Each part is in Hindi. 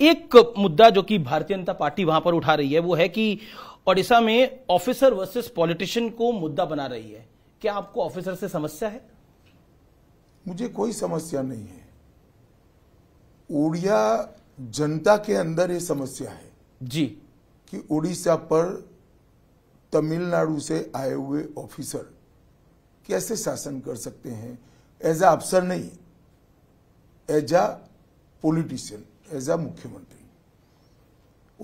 एक मुद्दा जो कि भारतीय जनता पार्टी वहां पर उठा रही है वो है कि ओडिशा में ऑफिसर वर्सेस पॉलिटिशियन को मुद्दा बना रही है क्या आपको ऑफिसर से समस्या है मुझे कोई समस्या नहीं है उड़िया जनता के अंदर ये समस्या है जी कि उड़ीसा पर तमिलनाडु से आए हुए ऑफिसर कैसे शासन कर सकते हैं एज अ अफसर नहीं as a politician as a मुख्यमंत्री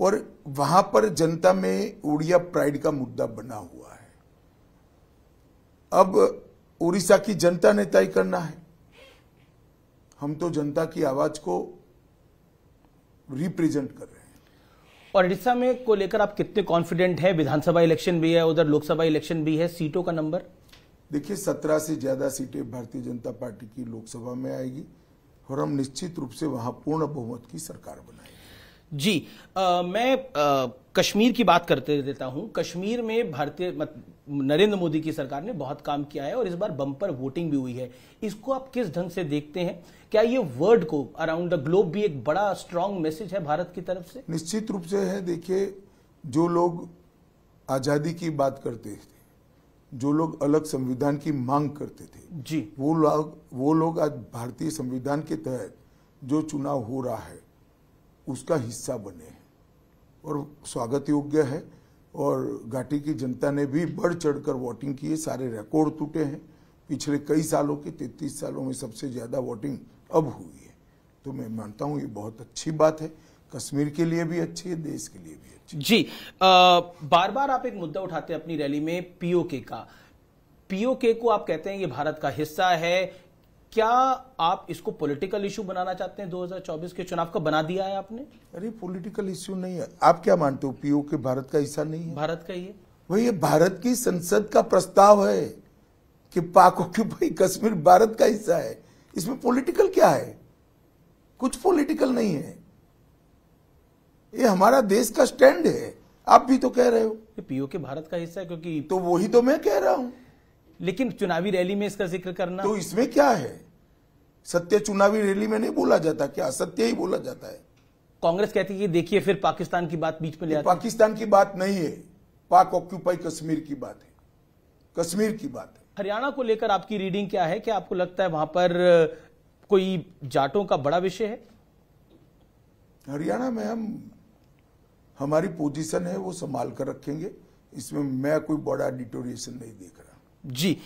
और वहां पर जनता में उड़िया प्राइड का मुद्दा बना हुआ है अब उड़ीसा की जनता ने तय करना है हम तो जनता की आवाज को रिप्रेजेंट कर रहे हैं और उड़ीसा में को लेकर आप कितने कॉन्फिडेंट है विधानसभा इलेक्शन भी है उधर लोकसभा इलेक्शन भी है सीटों का नंबर देखिए सत्रह से ज्यादा सीटें भारतीय जनता पार्टी की लोकसभा में आएगी और हम निश्चित रूप से वहां पूर्ण बहुमत की सरकार बनाए जी आ, मैं आ, कश्मीर की बात करते देता हूं कश्मीर में भारतीय नरेंद्र मोदी की सरकार ने बहुत काम किया है और इस बार बम्पर वोटिंग भी हुई है इसको आप किस ढंग से देखते हैं क्या ये वर्ल्ड को अराउंड द ग्लोब भी एक बड़ा स्ट्रांग मैसेज है भारत की तरफ से निश्चित रूप से है देखिए जो लोग आज़ादी की बात करते हैं जो लोग अलग संविधान की मांग करते थे जी वो लोग वो लोग आज भारतीय संविधान के तहत जो चुनाव हो रहा है उसका हिस्सा बने हैं और स्वागत योग्य है और घाटी की जनता ने भी बढ़ चढ़कर वोटिंग की है सारे रिकॉर्ड टूटे हैं पिछले कई सालों के तैतीस सालों में सबसे ज़्यादा वोटिंग अब हुई है तो मैं मानता हूँ ये बहुत अच्छी बात है कश्मीर के लिए भी अच्छी है देश के लिए भी अच्छी जी आ, बार बार आप एक मुद्दा उठाते हैं अपनी रैली में पीओके का पीओके को आप कहते हैं ये भारत का हिस्सा है क्या आप इसको पॉलिटिकल इश्यू बनाना चाहते हैं 2024 के चुनाव का बना दिया है आपने अरे पॉलिटिकल इश्यू नहीं है आप क्या मानते हो पीओके भारत का हिस्सा नहीं है भारत का ही है वही भारत की संसद का प्रस्ताव है कि पाक ऑक्यूपाई कश्मीर भारत का हिस्सा है इसमें पॉलिटिकल क्या है कुछ पॉलिटिकल नहीं है ये हमारा देश का स्टैंड है आप भी तो कह रहे हो पीओके भारत का हिस्सा है क्योंकि तो वही तो मैं कह रहा हूँ लेकिन चुनावी रैली में इसका जिक्र करना तो इसमें क्या है सत्य चुनावी रैली में नहीं बोला जाता क्या सत्य ही बोला जाता है कांग्रेस कहती है देखिए फिर पाकिस्तान की बात बीच में ले पाकिस्तान की बात नहीं है पाक ऑक्यूपाई कश्मीर की बात है कश्मीर की बात है हरियाणा को लेकर आपकी रीडिंग क्या है क्या आपको लगता है वहां पर कोई जाटों का बड़ा विषय है हरियाणा में हम हमारी पोजीशन है वो संभाल कर रखेंगे इसमें मैं कोई बड़ा डिटोरिएशन नहीं देख रहा जी